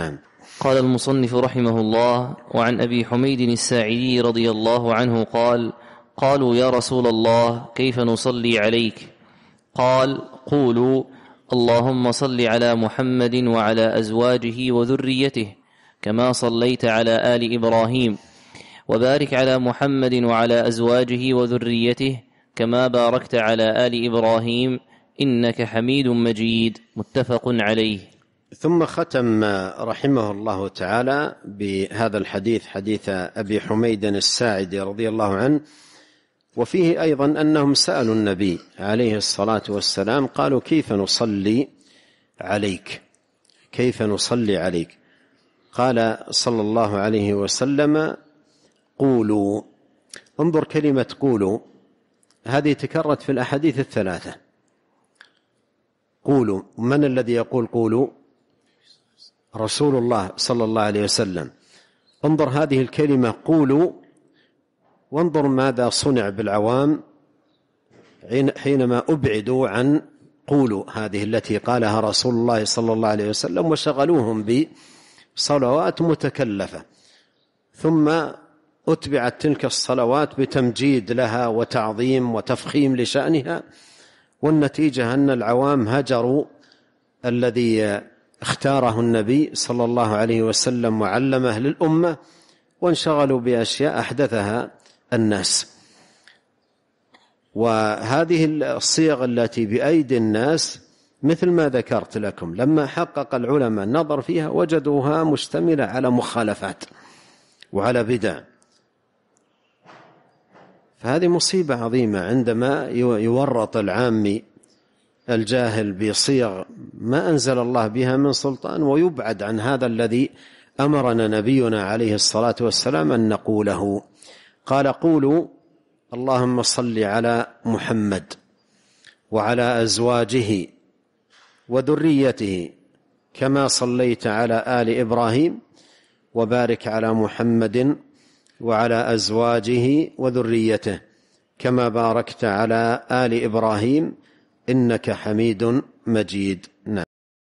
نعم قال المصنف رحمه الله وعن أبي حميد الساعدي رضي الله عنه قال قالوا يا رسول الله كيف نصلي عليك قال قولوا اللهم صل على محمد وعلى أزواجه وذريته كما صليت على آل إبراهيم وبارك على محمد وعلى أزواجه وذريته كما باركت على آل إبراهيم إنك حميد مجيد متفق عليه ثم ختم رحمه الله تعالى بهذا الحديث حديث ابي حميد الساعدي رضي الله عنه وفيه ايضا انهم سالوا النبي عليه الصلاه والسلام قالوا كيف نصلي عليك كيف نصلي عليك قال صلى الله عليه وسلم قولوا انظر كلمه قولوا هذه تكررت في الاحاديث الثلاثه قولوا من الذي يقول قولوا رسول الله صلى الله عليه وسلم انظر هذه الكلمة قولوا وانظر ماذا صنع بالعوام حينما أبعدوا عن قولوا هذه التي قالها رسول الله صلى الله عليه وسلم وشغلوهم بصلوات متكلفة ثم أتبعت تلك الصلوات بتمجيد لها وتعظيم وتفخيم لشأنها والنتيجة أن العوام هجروا الذي اختاره النبي صلى الله عليه وسلم وعلمه للأمة وانشغلوا بأشياء أحدثها الناس وهذه الصيغ التي بأيدي الناس مثل ما ذكرت لكم لما حقق العلماء النظر فيها وجدوها مشتملة على مخالفات وعلى بدع فهذه مصيبة عظيمة عندما يورط العامي الجاهل بصيغ ما أنزل الله بها من سلطان ويبعد عن هذا الذي أمرنا نبينا عليه الصلاة والسلام أن نقوله قال قولوا اللهم صل على محمد وعلى أزواجه وذريته كما صليت على آل إبراهيم وبارك على محمد وعلى أزواجه وذريته كما باركت على آل إبراهيم إنك حميد مجيد